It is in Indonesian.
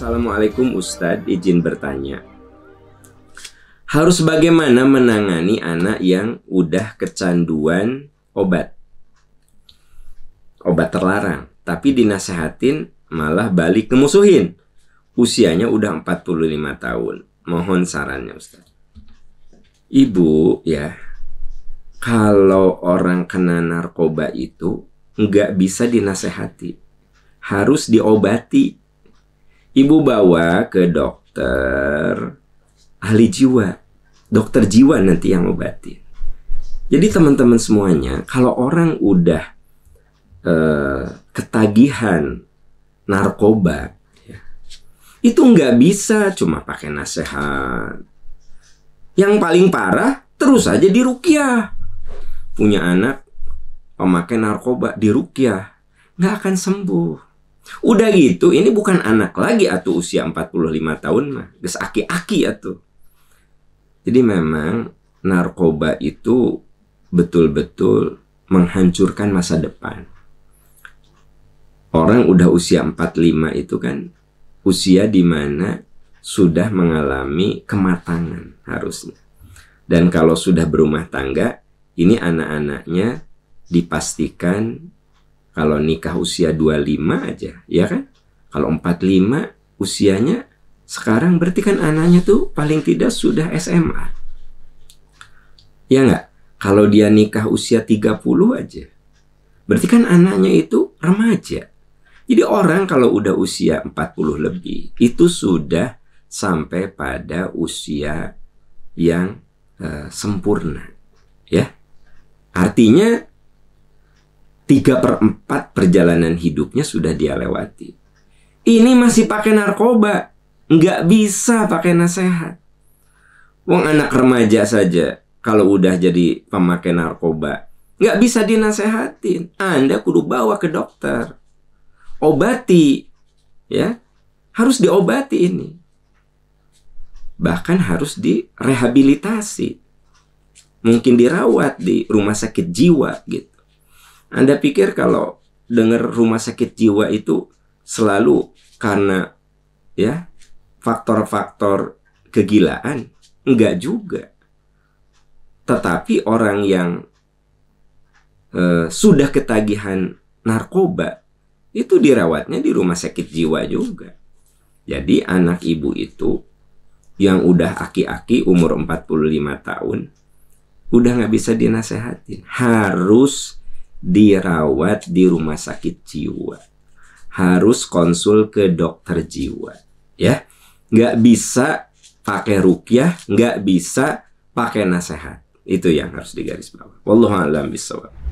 Assalamualaikum Ustadz, izin bertanya. Harus bagaimana menangani anak yang udah kecanduan obat? Obat terlarang, tapi dinasehatin malah balik kemusuhin, Usianya udah 45 tahun. Mohon sarannya Ustadz. Ibu ya, kalau orang kena narkoba itu nggak bisa dinasehati. Harus diobati ibu bawa ke dokter ahli jiwa, dokter jiwa nanti yang obatin. Jadi teman-teman semuanya, kalau orang udah eh, ketagihan narkoba, ya, itu nggak bisa cuma pakai nasihat. Yang paling parah terus aja di rukiah. Punya anak pemakai narkoba di rukiah nggak akan sembuh. Udah gitu, ini bukan anak lagi atau usia 45 tahun mah, geus aki-aki atuh. Jadi memang narkoba itu betul-betul menghancurkan masa depan. Orang udah usia 45 itu kan usia di mana sudah mengalami kematangan harusnya. Dan kalau sudah berumah tangga, ini anak-anaknya dipastikan kalau nikah usia 25 aja, ya kan? Kalau 45 usianya sekarang berarti kan anaknya tuh paling tidak sudah SMA. Ya nggak? Kalau dia nikah usia 30 aja, berarti kan anaknya itu remaja. Jadi orang kalau udah usia 40 lebih, itu sudah sampai pada usia yang uh, sempurna. Ya. Artinya Tiga per 4 perjalanan hidupnya sudah dia lewati. Ini masih pakai narkoba. Nggak bisa pakai nasihat. Wong anak remaja saja kalau udah jadi pemakai narkoba. Nggak bisa dinasehatin. Anda kudu bawa ke dokter. Obati. ya Harus diobati ini. Bahkan harus direhabilitasi. Mungkin dirawat di rumah sakit jiwa gitu anda pikir kalau dengar rumah sakit jiwa itu selalu karena ya faktor-faktor kegilaan? Enggak juga. Tetapi orang yang eh, sudah ketagihan narkoba itu dirawatnya di rumah sakit jiwa juga. Jadi anak ibu itu yang udah aki-aki umur 45 tahun udah nggak bisa dinasehatin. Harus dirawat di rumah sakit jiwa. Harus konsul ke dokter jiwa, ya. Nggak bisa pakai rukyah, nggak bisa pakai nasihat. Itu yang harus digarisbawahi. Wallahu a'lam bishawab.